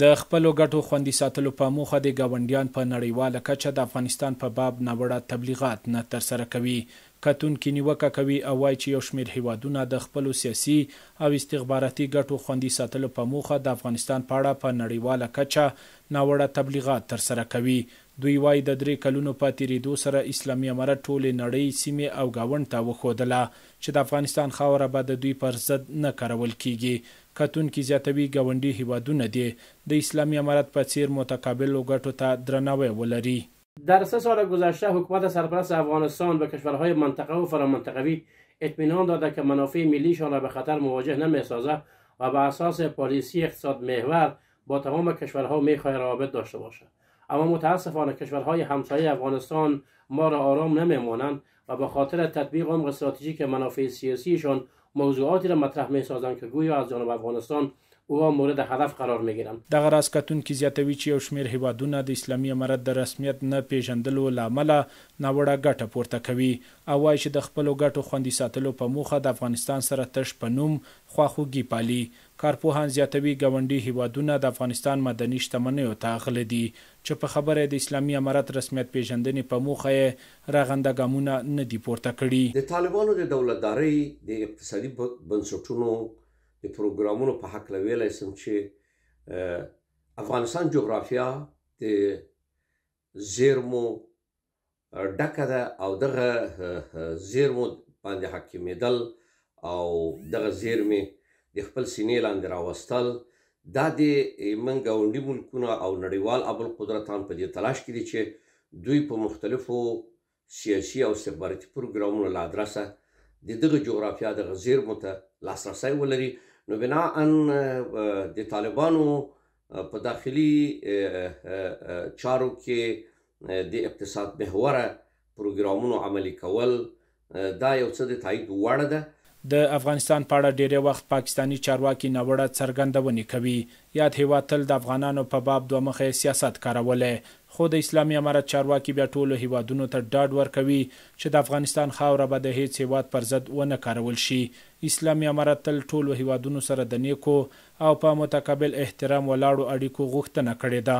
د خپلو ګټو خوندي ساتلو په موخه د ګاونډیان په نړیواله کچه د افغانستان په باب ناوړه تبلیغات نه ترسره کوي کتون کې نیوکه کوي او وایي چې یو شمېر هیوادونه د خپلو سیاسي او استخباراتي ګټو خوندي ساتلو په موخه د افغانستان په اړه په نړیواله کچه ناوړه تبلیغات ترسره کوي دوی وایي د درې کلونو په تیریدو سره اسلامي امارت ټولې نړۍ سیمې او گاوند ته وښودله چې د افغانستان خاوره به د دوی پر ضد نه کارول کیږي کتون کی زیاتوی ګاونډي هیوادونه دی د اسلامی امارات په څیر متقابل وګټو تا درناوی ولري در سه سال گذشته حکومت سرپرست افغانستان به کشورهای منطقه و فرامنطقوی اطمینان داده که منافع ملیشان را به خطر مواجه نمیسازد و به اساس پالیسی اقتصاد محور با تمام کشورها میخوای روابط داشته باشه. اما متاسفانه کشورهای همسایه افغانستان ما را آرام نمیمانند و به خاطر تطبیق عمق استراتژیک منافع سیاسیشان موضوعاتی را مطرح می سازند که گویا از جانب افغانستان او مورد هدف قرار میگیرم دغه راسکتون کې زیاتوي چې یو شمیر هیوادونه د اسلامي امارت د رسمیت نه پیژندلو لامل ناوړه ګټه پورته کوي او وايي چې د خپل ګټو خوندي ساتلو په موخه د افغانستان سره تش پنوم خواخوږي پالي کارپوهان زیاتوي غونډي هیوادونه د افغانستان مدني شتمنیو ته غل دي چې په خبره د اسلامي امارت رسمیت پیژندنې په موخه راغنده ګامونه نه دی پورته کړی د طالبانو د دولتداري د اقتصادي بنسټونو د پروګرامونو په حق لویلای سم چې افغانستان جغرافیا د زیرمو ډکه ده او دغه زیرمو باندې حاکمېدل او دغه زیرمې د خپل سینې لاندې راوستل دا د من ګاونډي ملکونه او نړیوال ابل قدرتان په دې تلاش کې دي چې دوی په مختلفو سیاسي او استخباراتي پروګرامونو له ادرسه د دغه جغرافیا د زیرمو ته لاسرسی ولري نو بناء د طالبانو په داخلي چارو کې د اقتصاد محوره پروګرامونو عملي کول دا یو څه د تایید وړ ده د افغانستان په اړه ډیره وخت پاکستانی چارواکي ناوړه څرګندونې کوي یاد هیوا تل د افغانانو په باب دوه مخې سیاست کارولې خو د اسلامي امارت چارواکي بیا ټولو هیوادونو ته ډاډ ورکوي چې د افغانستان خاوره به د هیڅ هیواد پر ضد ونه کارول شي اسلامي امارت تل ټولو هیوادونو سره د نیکو او په متقابل احترام ولاړو اړیکو غوښتنه کړې ده